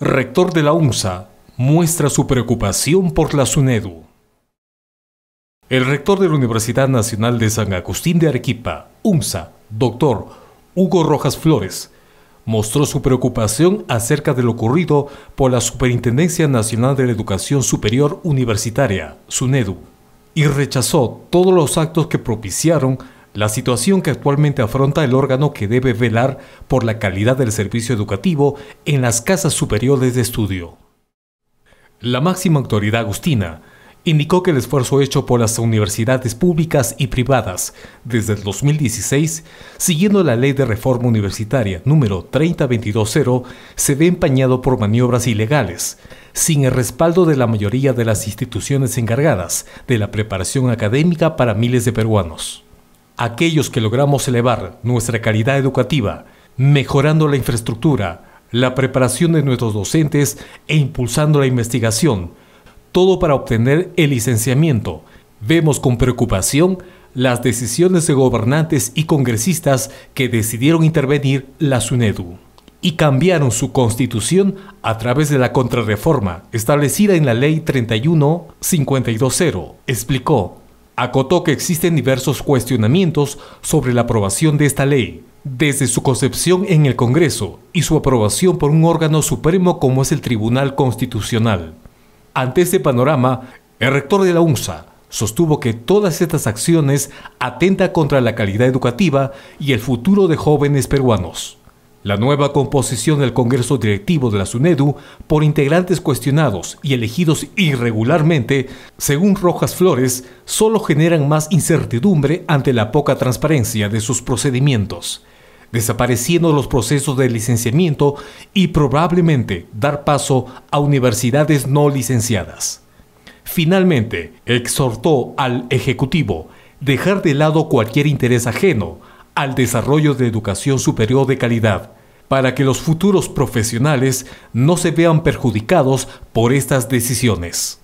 Rector de la UNSA muestra su preocupación por la SUNEDU. El rector de la Universidad Nacional de San Agustín de Arequipa, UNSA, doctor Hugo Rojas Flores, mostró su preocupación acerca de lo ocurrido por la Superintendencia Nacional de la Educación Superior Universitaria, SUNEDU, y rechazó todos los actos que propiciaron la situación que actualmente afronta el órgano que debe velar por la calidad del servicio educativo en las casas superiores de estudio. La máxima autoridad agustina indicó que el esfuerzo hecho por las universidades públicas y privadas desde el 2016, siguiendo la Ley de Reforma Universitaria número 30220, se ve empañado por maniobras ilegales, sin el respaldo de la mayoría de las instituciones encargadas de la preparación académica para miles de peruanos aquellos que logramos elevar nuestra calidad educativa, mejorando la infraestructura, la preparación de nuestros docentes e impulsando la investigación, todo para obtener el licenciamiento. Vemos con preocupación las decisiones de gobernantes y congresistas que decidieron intervenir la SUNEDU y cambiaron su constitución a través de la contrarreforma establecida en la ley 31520, explicó acotó que existen diversos cuestionamientos sobre la aprobación de esta ley, desde su concepción en el Congreso y su aprobación por un órgano supremo como es el Tribunal Constitucional. Ante este panorama, el rector de la UNSA sostuvo que todas estas acciones atentan contra la calidad educativa y el futuro de jóvenes peruanos. La nueva composición del Congreso Directivo de la SUNEDU, por integrantes cuestionados y elegidos irregularmente, según Rojas Flores, solo generan más incertidumbre ante la poca transparencia de sus procedimientos, desapareciendo los procesos de licenciamiento y probablemente dar paso a universidades no licenciadas. Finalmente, exhortó al Ejecutivo dejar de lado cualquier interés ajeno, al desarrollo de educación superior de calidad, para que los futuros profesionales no se vean perjudicados por estas decisiones.